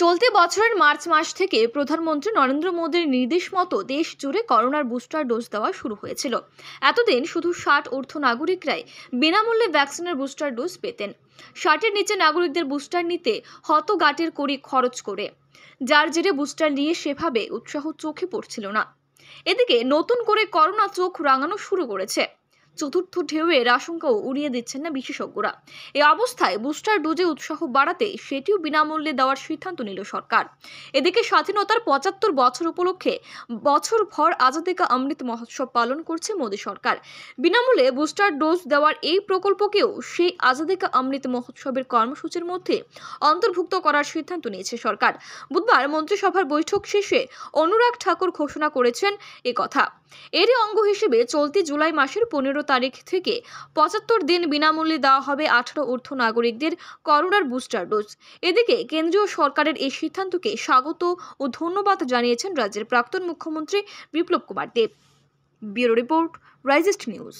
চলতি বছরের মার্চ মাস থেকে প্রধানমন্ত্রী নরেন্দ্র মোদীর নির্দেশ মতো দেশ জুড়ে করোনার বুস্টার ডোজ দেওয়া শুরু হয়েছিল এতদিন শুধু ষাট অর্থ নাগরিকরাই বিনামূল্যে ভ্যাকসিনের বুস্টার ডোজ পেতেন ষাটের নিচে নাগরিকদের বুস্টার নিতে হতগাটের করি খরচ করে যার জেরে বুস্টার নিয়ে সেভাবে উৎসাহ চোখে পড়ছিল না এদিকে নতুন করে করোনা চোখ রাঙানো শুরু করেছে চতুর্থ ঢেউয়ের আশঙ্কাও উড়িয়ে দিচ্ছেন না বিশেষজ্ঞরা এ অবস্থায় বুস্টার ডোজে উৎসাহ বাড়াতে সেটিও বিনামূল্যে দেওয়ার সিদ্ধান্ত নিল সরকার এদিকে স্বাধীনতার পঁচাত্তর বছর উপলক্ষে বছর আজাদে কা অমৃত মহোৎসব পালন করছে মোদী সরকার বিনামূল্যে বুস্টার ডোজ দেওয়ার এই প্রকল্পকেও সেই আজাদিকা কা অমৃত মহোৎসবের কর্মসূচির মধ্যে অন্তর্ভুক্ত করার সিদ্ধান্ত নিয়েছে সরকার বুধবার মন্ত্রিসভার বৈঠক শেষে অনুরাগ ঠাকুর ঘোষণা করেছেন কথা এরই অঙ্গ হিসেবে চলতি জুলাই মাসের পনেরো তারিখ থেকে পঁচাত্তর দিন বিনামূল্যে দেওয়া হবে আঠারো ঊর্ধ্ব নাগরিকদের করোনার বুস্টার ডোজ এদিকে কেন্দ্রীয় সরকারের এই সিদ্ধান্তকে স্বাগত ও ধন্যবাদ জানিয়েছেন রাজ্যের প্রাক্তন মুখ্যমন্ত্রী বিপ্লব কুমার দেব ব্যুরো রিপোর্ট রাইজেস্ট নিউজ